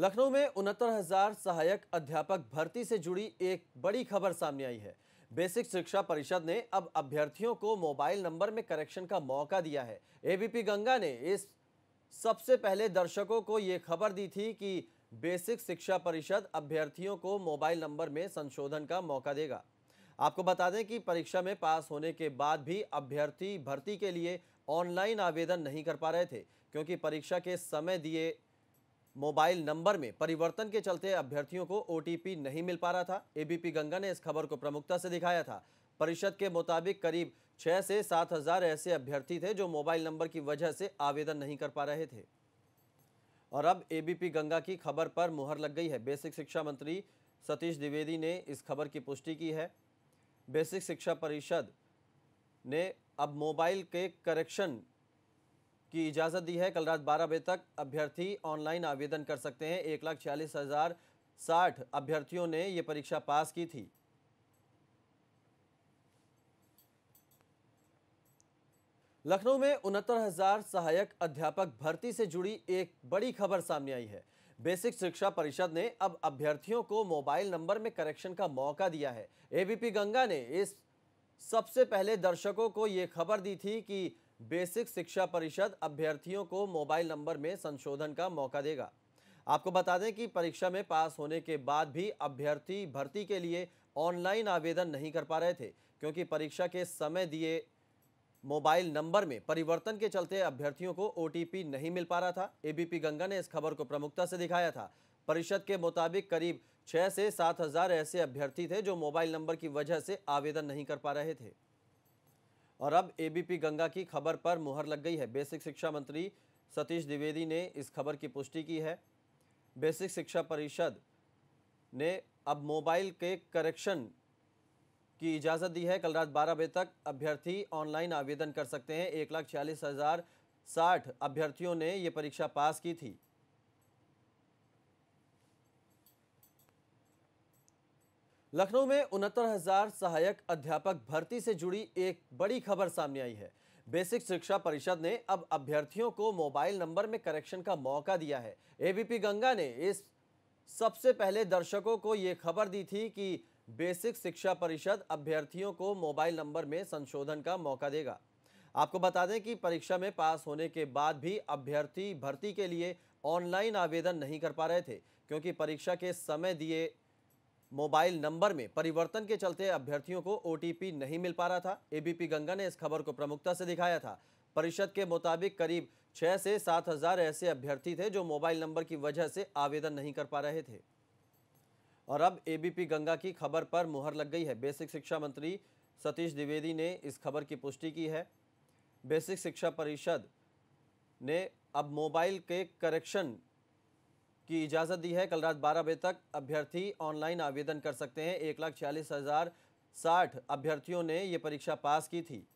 लखनऊ में उनहत्तर हजार सहायक अध्यापक भर्ती से जुड़ी एक बड़ी खबर सामने आई है बेसिक शिक्षा परिषद ने अब अभ्यर्थियों को मोबाइल नंबर में करेक्शन का मौका दिया है एबीपी गंगा ने इस सबसे पहले दर्शकों को ये खबर दी थी कि बेसिक शिक्षा परिषद अभ्यर्थियों को मोबाइल नंबर में संशोधन का मौका देगा आपको बता दें कि परीक्षा में पास होने के बाद भी अभ्यर्थी भर्ती के लिए ऑनलाइन आवेदन नहीं कर पा रहे थे क्योंकि परीक्षा के समय दिए मोबाइल नंबर में परिवर्तन के चलते अभ्यर्थियों को ओटीपी नहीं मिल पा रहा था एबीपी गंगा ने इस खबर को प्रमुखता से दिखाया था परिषद के मुताबिक करीब छह से सात हजार ऐसे अभ्यर्थी थे जो मोबाइल नंबर की वजह से आवेदन नहीं कर पा रहे थे और अब एबीपी गंगा की खबर पर मुहर लग गई है बेसिक शिक्षा मंत्री सतीश द्विवेदी ने इस खबर की पुष्टि की है बेसिक शिक्षा परिषद ने अब मोबाइल के करेक्शन की इजाज़त दी है कल रात बारह बजे तक अभ्यर्थी ऑनलाइन आवेदन कर सकते हैं एक लाख छियालीस हज़ार साठ अभ्यर्थियों ने ये परीक्षा पास की थी लखनऊ में उनहत्तर हजार सहायक अध्यापक भर्ती से जुड़ी एक बड़ी खबर सामने आई है बेसिक शिक्षा परिषद ने अब अभ्यर्थियों को मोबाइल नंबर में करेक्शन का मौका दिया है एबीपी गंगा ने इस सबसे पहले दर्शकों को यह खबर दी थी कि बेसिक शिक्षा परिषद अभ्यर्थियों को मोबाइल नंबर में संशोधन का मौका देगा आपको बता दें कि परीक्षा में पास होने के बाद भी अभ्यर्थी भर्ती के लिए ऑनलाइन आवेदन नहीं कर पा रहे थे क्योंकि परीक्षा के समय दिए मोबाइल नंबर में परिवर्तन के चलते अभ्यर्थियों को ओ नहीं मिल पा रहा था एबीपी गंगा ने इस खबर को प्रमुखता से दिखाया था परिषद के मुताबिक करीब छः से सात हजार ऐसे अभ्यर्थी थे जो मोबाइल नंबर की वजह से आवेदन नहीं कर पा रहे थे और अब एबीपी गंगा की खबर पर मुहर लग गई है बेसिक शिक्षा मंत्री सतीश द्विवेदी ने इस खबर की पुष्टि की है बेसिक शिक्षा परिषद ने अब मोबाइल के करेक्शन की इजाज़त दी है कल रात बारह बजे तक अभ्यर्थी ऑनलाइन आवेदन कर सकते हैं एक लाख छियालीस हज़ार साठ अभ्यर्थियों ने ये परीक्षा पास की थी लखनऊ में उनहत्तर हजार सहायक अध्यापक भर्ती से जुड़ी एक बड़ी खबर सामने आई है बेसिक शिक्षा परिषद ने अब अभ्यर्थियों को मोबाइल नंबर में करेक्शन का मौका दिया है एबीपी गंगा ने इस सबसे पहले दर्शकों को ये खबर दी थी कि बेसिक शिक्षा परिषद अभ्यर्थियों को मोबाइल नंबर में संशोधन का मौका देगा आपको बता दें कि परीक्षा में पास होने के बाद भी अभ्यर्थी भर्ती के लिए ऑनलाइन आवेदन नहीं कर पा रहे थे क्योंकि परीक्षा के समय दिए मोबाइल नंबर में परिवर्तन के चलते अभ्यर्थियों को ओटीपी नहीं मिल पा रहा था एबीपी गंगा ने इस खबर को प्रमुखता से दिखाया था परिषद के मुताबिक करीब छः से सात हजार ऐसे अभ्यर्थी थे जो मोबाइल नंबर की वजह से आवेदन नहीं कर पा रहे थे और अब एबीपी गंगा की खबर पर मुहर लग गई है बेसिक शिक्षा मंत्री सतीश द्विवेदी ने इस खबर की पुष्टि की है बेसिक शिक्षा परिषद ने अब मोबाइल के करेक्शन की इजाज़त दी है कल रात बारह बजे तक अभ्यर्थी ऑनलाइन आवेदन कर सकते हैं एक लाख छियालीस हज़ार साठ अभ्यर्थियों ने ये परीक्षा पास की थी